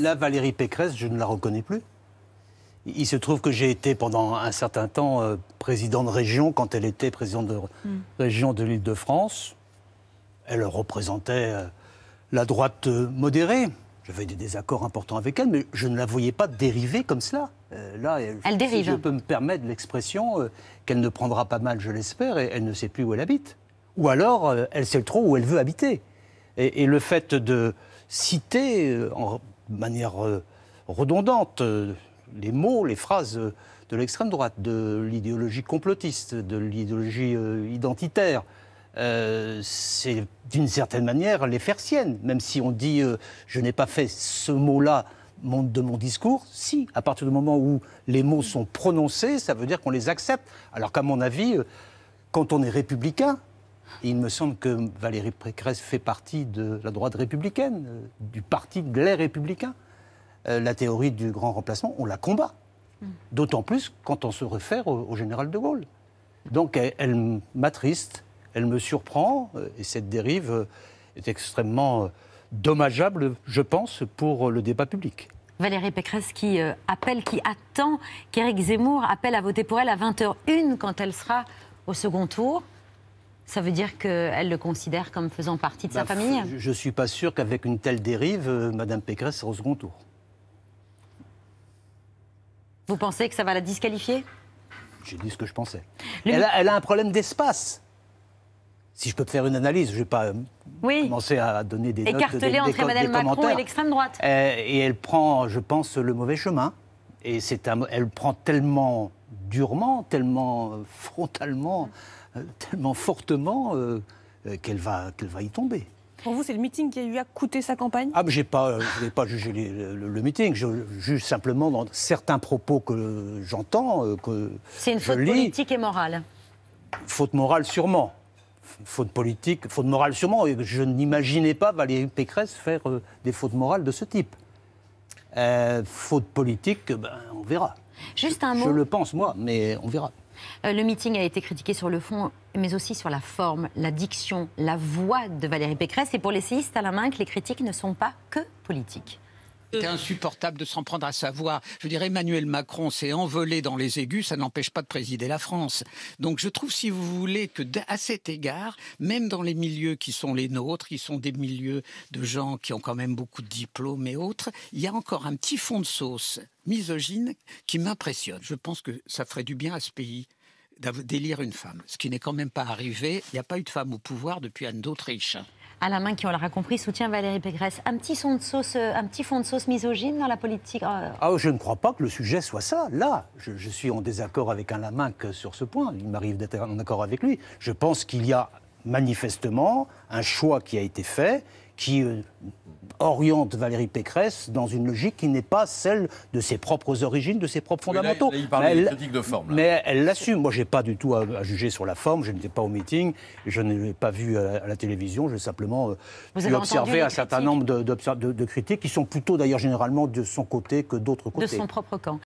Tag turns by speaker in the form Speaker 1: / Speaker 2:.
Speaker 1: La Valérie Pécresse, je ne la reconnais plus. Il se trouve que j'ai été pendant un certain temps euh, président de région quand elle était présidente de hmm. région de l'Île-de-France. Elle représentait euh, la droite euh, modérée. J'avais des désaccords importants avec elle, mais je ne la voyais pas dériver comme cela. là, elle, dérive. Si je peux me permettre l'expression qu'elle ne prendra pas mal, je l'espère, et elle ne sait plus où elle habite. Ou alors, elle sait trop où elle veut habiter. Et, et le fait de citer en manière euh, redondante euh, les mots, les phrases euh, de l'extrême droite, de l'idéologie complotiste, de l'idéologie identitaire. c'est d'une certaine manière les faire siennes, même si on dit je n'ai pas fait ce mot-là de mon discours, si, à partir du moment où les mots sont prononcés, ça veut dire qu'on les accepte. Alors qu'à mon avis, quand on est républicain, il me semble que Valérie Pécresse fait partie de la droite républicaine, euh, du parti de l'air républicain. Euh, la théorie du grand remplacement, on la combat. Mm. D'autant plus quand on se réfère au, général de Gaulle. Donc elle, m'attriste, elle me surprend, euh, et cette dérive est extrêmement dommageable, je pense, pour le débat
Speaker 2: public. Valérie Pécresse qui appelle, qui attend qu'Éric Zemmour appelle à voter pour elle à 20h01 quand elle sera au second tour ça veut dire qu'elle le considère comme faisant partie de sa bah, famille
Speaker 1: Je ne suis pas sûr qu'avec une telle dérive, Mme euh, Madame Pécresse sera au second tour.
Speaker 2: Vous pensez que ça va la disqualifier
Speaker 1: J'ai dit ce que je pensais.
Speaker 2: Elle, a, un problème d'espace
Speaker 1: si je peux te faire une analyse, je ne vais pas euh, commencer à donner des Écartelé notes, des, entre Emmanuel Macron et
Speaker 2: l'extrême droite.
Speaker 1: Euh, et elle prend, je pense, le mauvais chemin. Et c'est elle prend tellement durement, tellement euh, frontalement, euh, tellement fortement euh, qu'elle va, qu'elle va y tomber. Pour vous, c'est le meeting qui a eu à coûter sa campagne Ah, je n'ai pas jugé le, meeting. Je juge simplement dans certains propos que j'entends, que C'est une faute politique et morale. Faute morale, sûrement. Faute politique, faute morale, sûrement. Je n'imaginais pas Valérie Pécresse faire des fautes morales de ce type. faute politique, ben, on verra.
Speaker 2: Juste un mot. Je le
Speaker 1: pense, moi, mais on
Speaker 2: verra. Euh, le meeting a été critiqué sur le fond, mais aussi sur la forme, la diction, la voix de Valérie Pécresse. Et pour les séistes à la main, que les critiques ne sont pas que politiques.
Speaker 1: « C'est euh, insupportable de s'en prendre à sa voix. Je dirais, Emmanuel Macron s'est envolé dans les aigus, ça n'empêche pas de présider la France. Donc je trouve, si vous voulez, que à cet égard, même dans les milieux qui sont les nôtres, qui sont des milieux de gens qui ont quand même beaucoup de diplômes et autres, il y a encore un petit fond de sauce misogyne qui m'impressionne. Je pense que ça ferait du bien à ce pays d'élire une femme, ce qui n'est quand même pas arrivé. Il n'y a pas eu de femme au pouvoir depuis Anne d'Autriche
Speaker 2: à la main qui, on l'aura compris, soutient Valérie Pécresse. Un petit, son de sauce, euh, un petit fond de sauce misogyne dans la politique euh,
Speaker 1: Ah, je ne crois pas que le sujet soit ça. Là, je, je suis en désaccord avec Alain que sur ce point. Il m'arrive d'être en accord avec lui. Je pense qu'il y a manifestement un choix qui a été fait qui euh, oriente Valérie Pécresse dans une logique qui n'est pas celle de ses propres origines, de ses propres fondamentaux. il parle mais elle, de forme. Mais elle l'assume. Moi, j'ai pas du tout à, juger sur la forme. Je n'étais pas au meeting, je ne l'ai pas vu à, la télévision. J'ai simplement euh, observé un certain nombre de, de, de, critiques qui sont plutôt, d'ailleurs, généralement de son côté que d'autres côtés. De son
Speaker 2: propre camp.